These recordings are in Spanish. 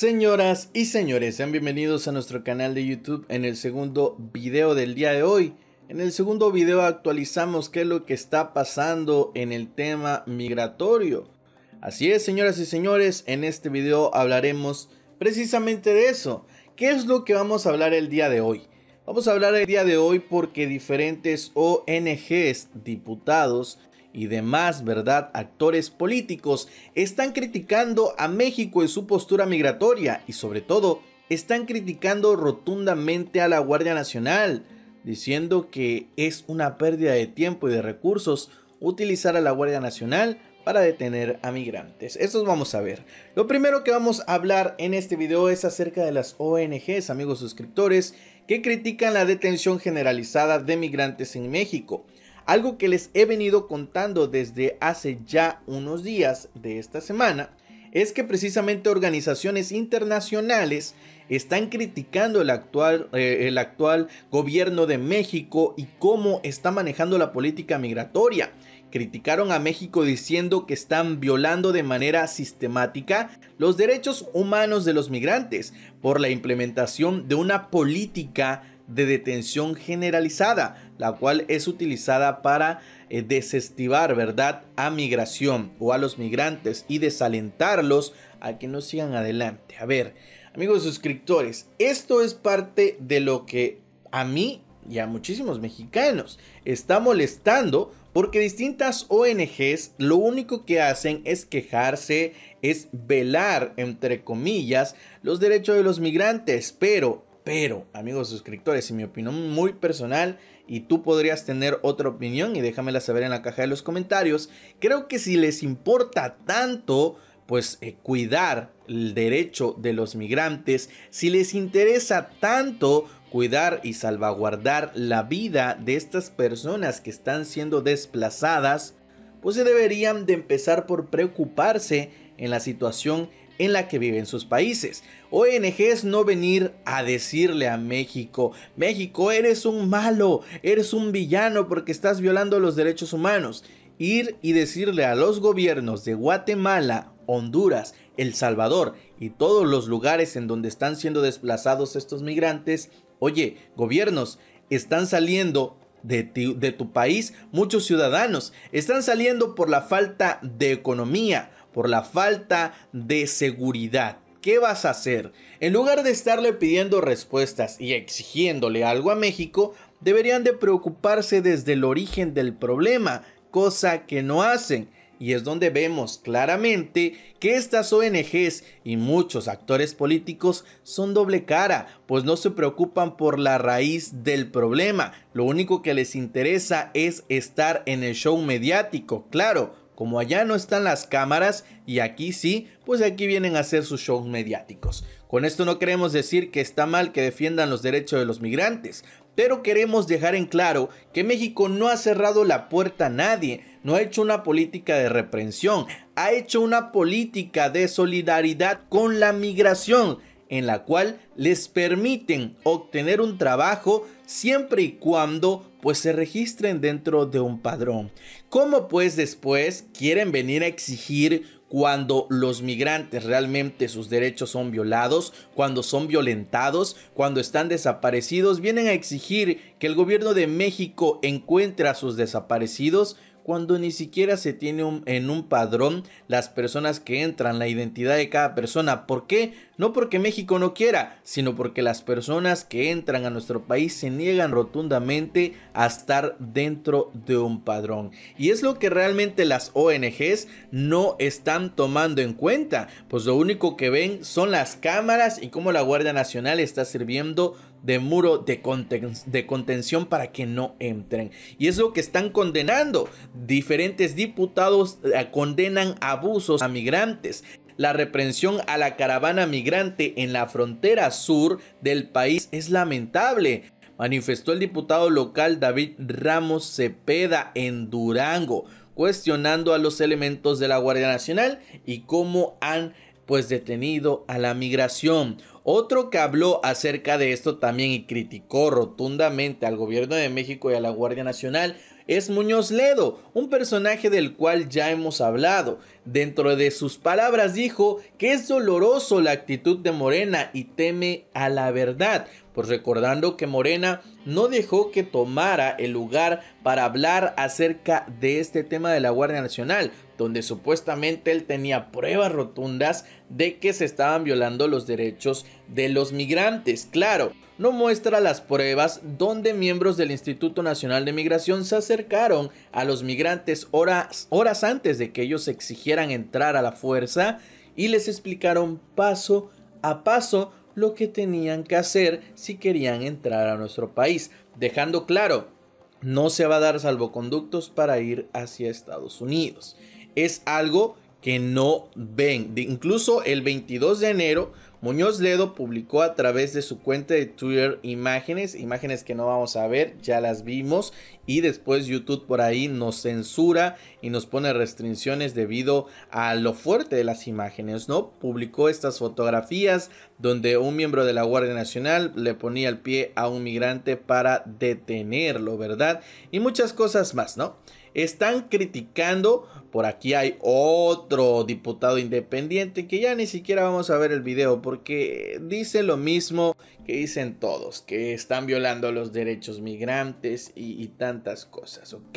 Señoras y señores, sean bienvenidos a nuestro canal de YouTube en el segundo video del día de hoy. En el segundo video actualizamos qué es lo que está pasando en el tema migratorio. Así es, señoras y señores, en este video hablaremos precisamente de eso. ¿Qué es lo que vamos a hablar el día de hoy? Vamos a hablar el día de hoy porque diferentes ONGs, diputados, y demás, ¿verdad?, actores políticos están criticando a México en su postura migratoria y sobre todo están criticando rotundamente a la Guardia Nacional, diciendo que es una pérdida de tiempo y de recursos utilizar a la Guardia Nacional para detener a migrantes. Eso vamos a ver. Lo primero que vamos a hablar en este video es acerca de las ONGs, amigos suscriptores, que critican la detención generalizada de migrantes en México. Algo que les he venido contando desde hace ya unos días de esta semana es que precisamente organizaciones internacionales están criticando el actual, eh, el actual gobierno de México y cómo está manejando la política migratoria criticaron a México diciendo que están violando de manera sistemática los derechos humanos de los migrantes por la implementación de una política de detención generalizada, la cual es utilizada para desestimar eh, desestivar, ¿verdad?, a migración o a los migrantes y desalentarlos a que no sigan adelante. A ver, amigos suscriptores, esto es parte de lo que a mí y a muchísimos mexicanos está molestando porque distintas ONGs lo único que hacen es quejarse, es velar, entre comillas, los derechos de los migrantes, pero pero, amigos suscriptores, y mi opinión muy personal, y tú podrías tener otra opinión y déjamela saber en la caja de los comentarios, creo que si les importa tanto, pues eh, cuidar el derecho de los migrantes, si les interesa tanto cuidar y salvaguardar la vida de estas personas que están siendo desplazadas, pues se deberían de empezar por preocuparse en la situación en la que viven sus países. ONG es no venir a decirle a México, México eres un malo, eres un villano porque estás violando los derechos humanos. Ir y decirle a los gobiernos de Guatemala, Honduras, El Salvador y todos los lugares en donde están siendo desplazados estos migrantes, oye, gobiernos, están saliendo de tu país muchos ciudadanos, están saliendo por la falta de economía, por la falta de seguridad. ¿Qué vas a hacer? En lugar de estarle pidiendo respuestas y exigiéndole algo a México, deberían de preocuparse desde el origen del problema, cosa que no hacen. Y es donde vemos claramente que estas ONGs y muchos actores políticos son doble cara, pues no se preocupan por la raíz del problema, lo único que les interesa es estar en el show mediático, claro, como allá no están las cámaras y aquí sí, pues aquí vienen a hacer sus shows mediáticos. Con esto no queremos decir que está mal que defiendan los derechos de los migrantes, pero queremos dejar en claro que México no ha cerrado la puerta a nadie, no ha hecho una política de reprensión, ha hecho una política de solidaridad con la migración en la cual les permiten obtener un trabajo siempre y cuando pues se registren dentro de un padrón. ¿Cómo pues después quieren venir a exigir cuando los migrantes realmente sus derechos son violados, cuando son violentados, cuando están desaparecidos, vienen a exigir que el gobierno de México encuentre a sus desaparecidos? cuando ni siquiera se tiene en un padrón las personas que entran, la identidad de cada persona. ¿Por qué? No porque México no quiera, sino porque las personas que entran a nuestro país se niegan rotundamente a estar dentro de un padrón. Y es lo que realmente las ONGs no están tomando en cuenta, pues lo único que ven son las cámaras y cómo la Guardia Nacional está sirviendo de muro de, contención para que no entren. Y es lo que están condenando. Diferentes diputados eh, condenan abusos a migrantes la reprensión a la caravana migrante en la frontera sur del país es lamentable, manifestó el diputado local David Ramos Cepeda en Durango, cuestionando a los elementos de la Guardia Nacional y cómo han pues detenido a la migración. Otro que habló acerca de esto también y criticó rotundamente al gobierno de México y a la Guardia Nacional es Muñoz Ledo, un personaje del cual ya hemos hablado. Dentro de sus palabras dijo que es doloroso la actitud de Morena y teme a la verdad, pues recordando que Morena no dejó que tomara el lugar para hablar acerca de este tema de la Guardia Nacional, donde supuestamente él tenía pruebas rotundas de que se estaban violando los derechos de los migrantes. Claro, no muestra las pruebas donde miembros del Instituto Nacional de Migración se acercaron a los migrantes horas, horas antes de que ellos exigieran entrar a la fuerza y les explicaron paso a paso lo que tenían que hacer si querían entrar a nuestro país, dejando claro, no se va a dar salvoconductos para ir hacia Estados Unidos es algo que no ven. incluso el 22 de enero, Muñoz Ledo publicó a través de su cuenta de Twitter imágenes, imágenes que no vamos a ver, ya las vimos, y después YouTube por ahí nos censura y nos pone restricciones debido a lo fuerte de las imágenes, ¿no? Publicó estas fotografías donde un miembro de la Guardia Nacional le ponía el pie a un migrante para detenerlo, ¿verdad? Y muchas cosas más, ¿no? están criticando. Por aquí hay otro diputado independiente que ya ni siquiera vamos a ver el video porque dice lo mismo que dicen todos, que están violando los derechos migrantes y, tantas cosas, ¿ok?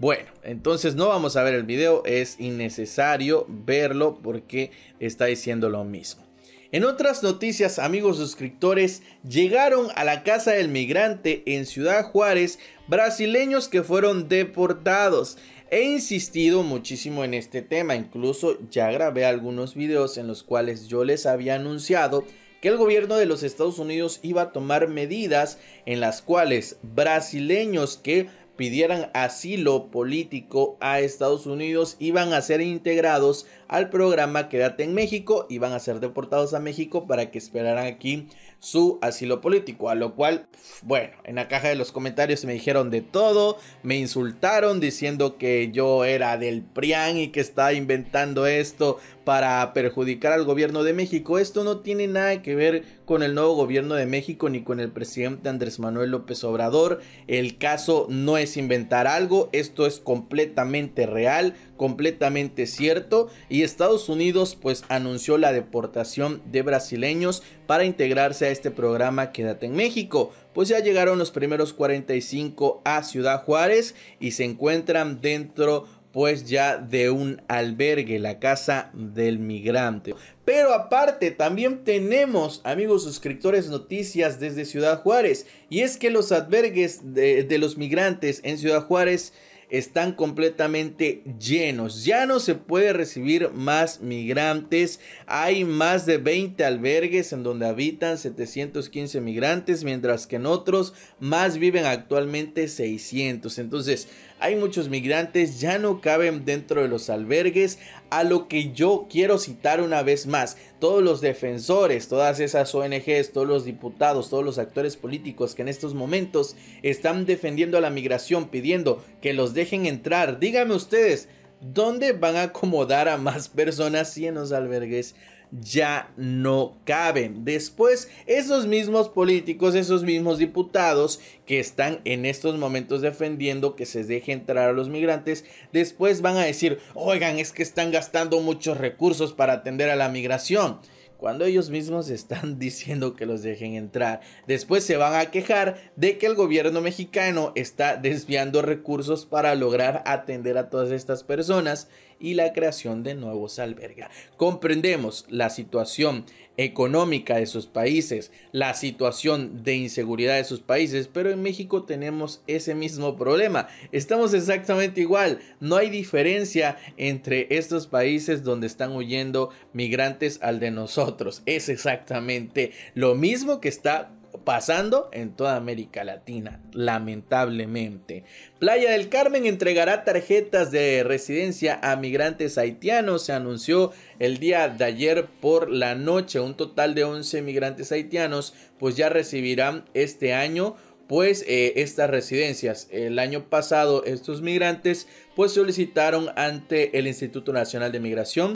Bueno, entonces no vamos a ver el video, es innecesario verlo porque está diciendo lo mismo. En otras noticias, amigos suscriptores, llegaron a la casa del migrante en Ciudad Juárez brasileños que fueron deportados. He insistido muchísimo en este tema, incluso ya grabé algunos videos en los cuales yo les había anunciado que el gobierno de los Estados Unidos iba a tomar medidas en las cuales brasileños que pidieran asilo político a Estados Unidos iban a ser integrados al programa Quédate en México, iban a ser deportados a México para que esperaran aquí su asilo político. A lo cual, bueno, en la caja de los comentarios me dijeron de todo, me insultaron diciendo que yo era del PRIAN y que estaba inventando esto para perjudicar al gobierno de México. Esto no tiene nada que ver con el nuevo gobierno de México ni con el presidente Andrés Manuel López Obrador. El caso no es inventar algo, esto es completamente real completamente cierto y Estados Unidos pues anunció la deportación de brasileños para integrarse a este programa Quédate en México. Pues ya llegaron los primeros 45 a Ciudad Juárez y se encuentran dentro pues ya de un albergue, la casa del migrante. Pero aparte, también tenemos, amigos suscriptores, noticias desde Ciudad Juárez. Y es que los albergues de, de los migrantes en Ciudad Juárez están completamente llenos. Ya no se puede recibir más migrantes. Hay más de 20 albergues en donde habitan 715 migrantes, mientras que en otros más viven actualmente 600. Entonces, hay muchos migrantes, ya no caben dentro de los albergues, a lo que yo quiero citar una vez más, todos los defensores, todas esas ONGs, todos los diputados, todos los actores políticos que en estos momentos están defendiendo a la migración, pidiendo que los dejen entrar, díganme ustedes, ¿dónde van a acomodar a más personas si en los albergues? ya no caben. Después, esos mismos políticos, esos mismos diputados que están en estos momentos defendiendo que se deje entrar a los migrantes, después van a decir, oigan, es que están gastando muchos recursos para atender a la migración cuando ellos mismos están diciendo que los dejen entrar. Después se van a quejar de que el gobierno mexicano está desviando recursos para lograr atender a todas estas personas y la creación de nuevos albergues. Comprendemos la situación económica de sus países, la situación de inseguridad de sus países, pero en México tenemos ese mismo problema. Estamos exactamente igual, no hay diferencia entre estos países donde están huyendo migrantes al de nosotros. Es exactamente lo mismo que está pasando en toda América Latina, lamentablemente. Playa del Carmen entregará tarjetas de residencia a migrantes haitianos, se anunció el día de ayer por la noche, un total de 11 migrantes haitianos pues ya recibirán este año pues eh, estas residencias. El año pasado estos migrantes pues solicitaron ante el Instituto Nacional de Migración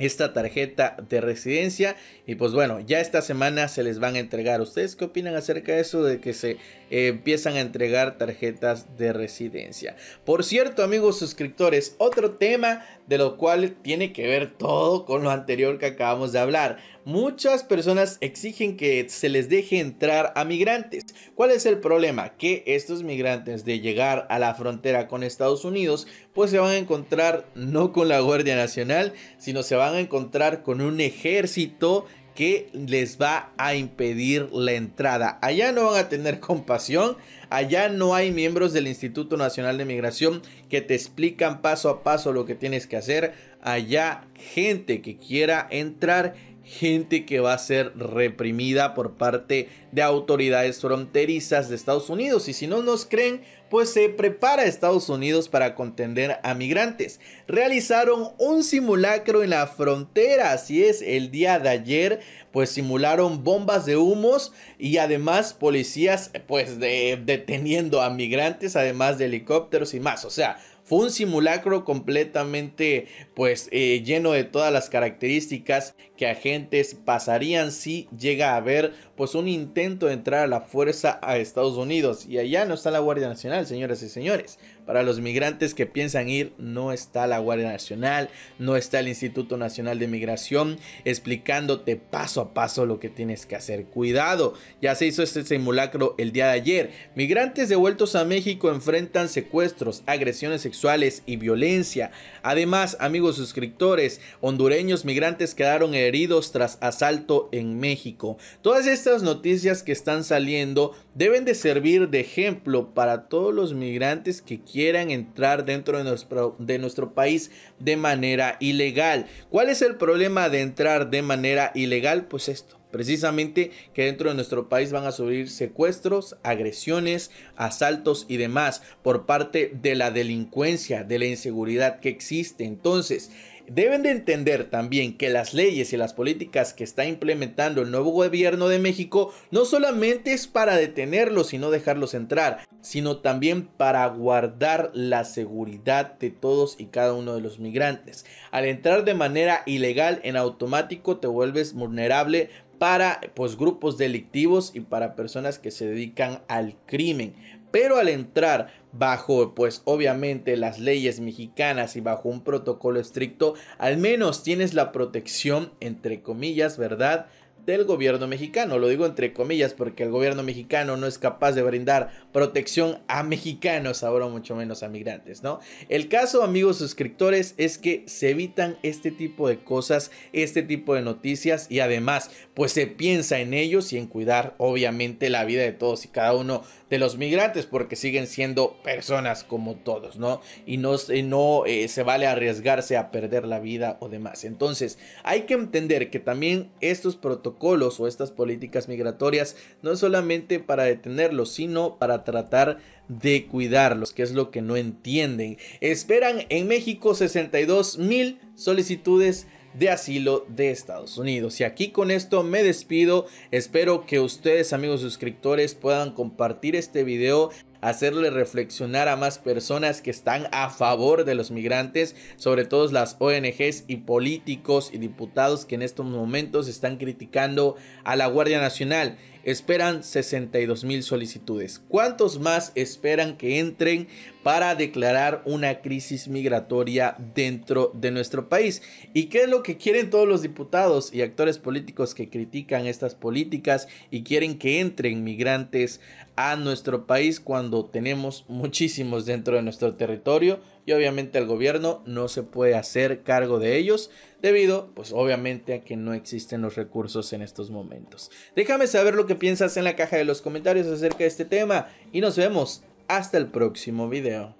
esta tarjeta de residencia y pues bueno ya esta semana se les van a entregar ustedes qué opinan acerca de eso de que se eh, empiezan a entregar tarjetas de residencia por cierto amigos suscriptores otro tema de lo cual tiene que ver todo con lo anterior que acabamos de hablar. Muchas personas exigen que se les deje entrar a migrantes. ¿Cuál es el problema? Que estos migrantes de llegar a la frontera con Estados Unidos, pues se van a encontrar no con la Guardia Nacional, sino se van a encontrar con un ejército que les va a impedir la entrada. Allá no van a tener compasión, Allá no hay miembros del Instituto Nacional de Migración que te explican paso a paso lo que tienes que hacer. Allá gente que quiera entrar gente que va a ser reprimida por parte de autoridades fronterizas de Estados Unidos. Y si no nos creen, pues se prepara Estados Unidos para contender a migrantes. Realizaron un simulacro en la frontera, así es, el día de ayer, pues simularon bombas de humos y además policías, pues de, deteniendo a migrantes, además de helicópteros y más, o sea, fue un simulacro completamente pues eh, lleno de todas las características que agentes pasarían si llega a haber pues un intento de entrar a la fuerza a Estados Unidos y allá no está la Guardia Nacional señoras y señores. Para los migrantes que piensan ir, no está la Guardia Nacional, no está el Instituto Nacional de Migración explicándote paso a paso lo que tienes que hacer. Cuidado, ya se hizo este simulacro el día de ayer. Migrantes devueltos a México enfrentan secuestros, agresiones sexuales y violencia. Además, amigos suscriptores, hondureños migrantes quedaron heridos tras asalto en México. Todas estas noticias que están saliendo deben de servir de ejemplo para todos los migrantes que quieren quieran entrar dentro de nuestro, de nuestro país de manera ilegal. ¿Cuál es el problema de entrar de manera ilegal? Pues esto. Precisamente que dentro de nuestro país van a subir secuestros, agresiones, asaltos y demás por parte de la delincuencia, de la inseguridad que existe. Entonces, Deben de entender también que las leyes y las políticas que está implementando el nuevo gobierno de México no solamente es para detenerlos y no dejarlos entrar, sino también para guardar la seguridad de todos y cada uno de los migrantes. Al entrar de manera ilegal en automático te vuelves vulnerable para pues grupos delictivos y para personas que se dedican al crimen. Pero al entrar bajo, pues obviamente las leyes mexicanas y bajo un protocolo estricto, al menos tienes la protección, entre comillas, ¿verdad? del gobierno mexicano. Lo digo entre comillas porque el gobierno mexicano no es capaz de brindar protección a mexicanos, ahora mucho menos a migrantes, ¿no? El caso, amigos suscriptores, es que se evitan este tipo de cosas, este tipo de noticias y además, pues se piensa en ellos y en cuidar, obviamente, la vida de todos y cada uno de los migrantes, porque siguen siendo personas como todos, ¿no? Y no, no eh, se vale arriesgarse a perder la vida o demás. Entonces, hay que entender que también estos protocolos o estas políticas migratorias no es solamente para detenerlos, sino para tratar de cuidarlos, que es lo que no entienden. Esperan en México 62 mil solicitudes de asilo de Estados Unidos. Y aquí con esto me despido. Espero que ustedes, amigos suscriptores, puedan compartir este video hacerle reflexionar a más personas que están a favor de los migrantes, sobre todo las ONGs y políticos y diputados que en estos momentos están criticando a la Guardia Nacional esperan 62 mil solicitudes. ¿Cuántos más esperan que entren para declarar una crisis migratoria dentro de nuestro país? ¿Y qué es lo que quieren todos los diputados y actores políticos que critican estas políticas y quieren que entren migrantes a nuestro país cuando tenemos muchísimos dentro de nuestro territorio? y obviamente el gobierno no se puede hacer cargo de ellos debido pues obviamente a que no existen los recursos en estos momentos. Déjame saber lo que piensas en la caja de los comentarios acerca de este tema y nos vemos hasta el próximo video.